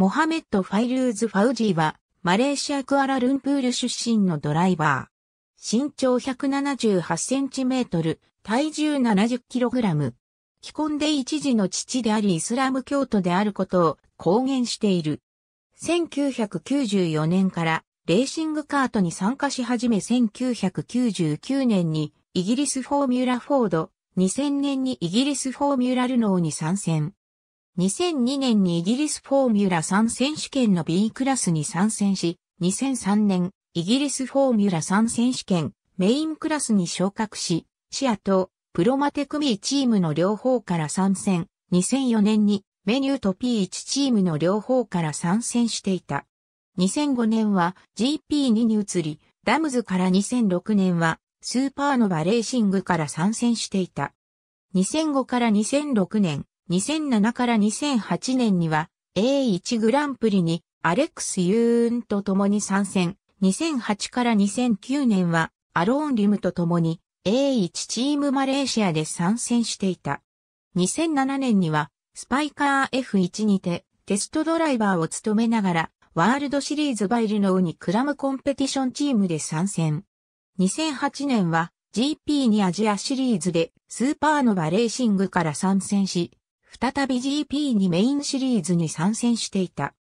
モハメット・ファイルーズ・ファウジーは、マレーシア・クアラルンプール出身のドライバー。身長178センチメートル、体重70キログラム。既婚で一時の父でありイスラム教徒であることを公言している。1994年からレーシングカートに参加し始め1999年にイギリスフォーミュラフォード、2000年にイギリスフォーミュラルノーに参戦。2002年にイギリスフォーミュラ3選手権の B クラスに参戦し、2003年、イギリスフォーミュラ3選手権メインクラスに昇格し、シアとプロマテ組チームの両方から参戦、2004年にメニューと P1 チームの両方から参戦していた。2005年は GP2 に移り、ダムズから2006年はスーパーノバレーシングから参戦していた。2005から2006年、2007から2008年には A1 グランプリにアレックス・ユーンと共に参戦。2008から2009年はアローンリムと共に A1 チームマレーシアで参戦していた。2007年にはスパイカー F1 にてテストドライバーを務めながらワールドシリーズバイルノウにクラムコンペティションチームで参戦。2008年は GP にアジアシリーズでスーパーノバレーシングから参戦し、再び GP にメインシリーズに参戦していた。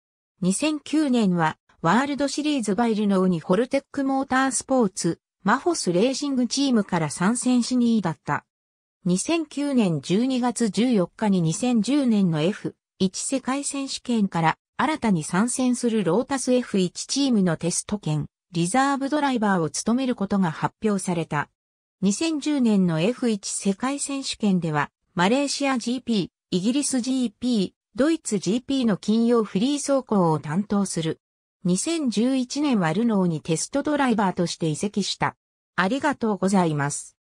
2009年は、ワールドシリーズバイルノーにフォルテックモータースポーツ、マホスレーシングチームから参戦しにだった。2009年12月14日に2010年の F1 世界選手権から新たに参戦するロータス F1 チームのテスト権、リザーブドライバーを務めることが発表された。2010年の F1 世界選手権では、マレーシア GP、イギリス GP、ドイツ GP の金曜フリー走行を担当する。2011年はルノーにテストドライバーとして移籍した。ありがとうございます。